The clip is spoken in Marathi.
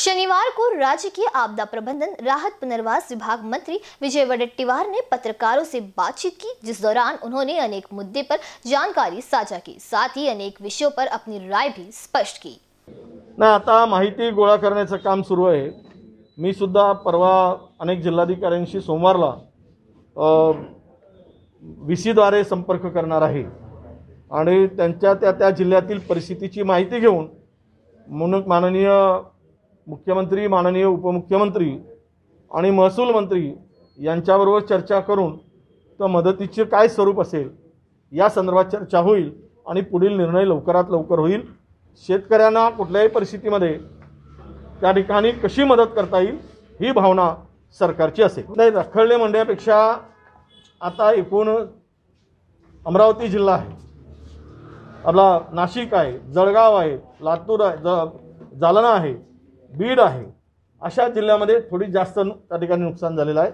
शनिवार को राज्य के आपदा प्रबंधन राहत पुनर्वास विभाग मंत्री विजय वडेट्टीवार ने पत्रकारों से बातचीत की जिस दौरान उन्होंने अनेक मुद्दे पर जानकारी साझा की साथ ही अनेक विषयों पर अपनी राय भी स्पष्ट की आता माहिती गोळा करण्याचं काम सुरू आहे मी सुद्धा परवा अनेक जिल्हाधिकाऱ्यांशी सोमवारला व्ही सीद्वारे संपर्क करणार आहे आणि त्यांच्या त्या त्या जिल्ह्यातील परिस्थितीची माहिती घेऊन माननीय मुख्यमंत्री माननीय उपमुख्यमंत्री आणि महसूल मंत्री यांच्याबरोबर चर्चा करून तर मदतीचे काय स्वरूप असेल या संदर्भात चर्चा होईल आणि पुढील निर्णय लवकरात लवकर होईल शेतकऱ्यांना कुठल्याही परिस्थितीमध्ये त्या ठिकाणी कशी मदत करता येईल ही भावना सरकारची असेल नाही रखडले म्हणण्यापेक्षा आता एकूण अमरावती जिल्हा आहे आपला नाशिक आहे जळगाव आहे लातूर आहे ज जालना आहे बीड आहे अशा जिल्ह्यामध्ये थोडी जास्त त्या ठिकाणी नुकसान झालेलं आहे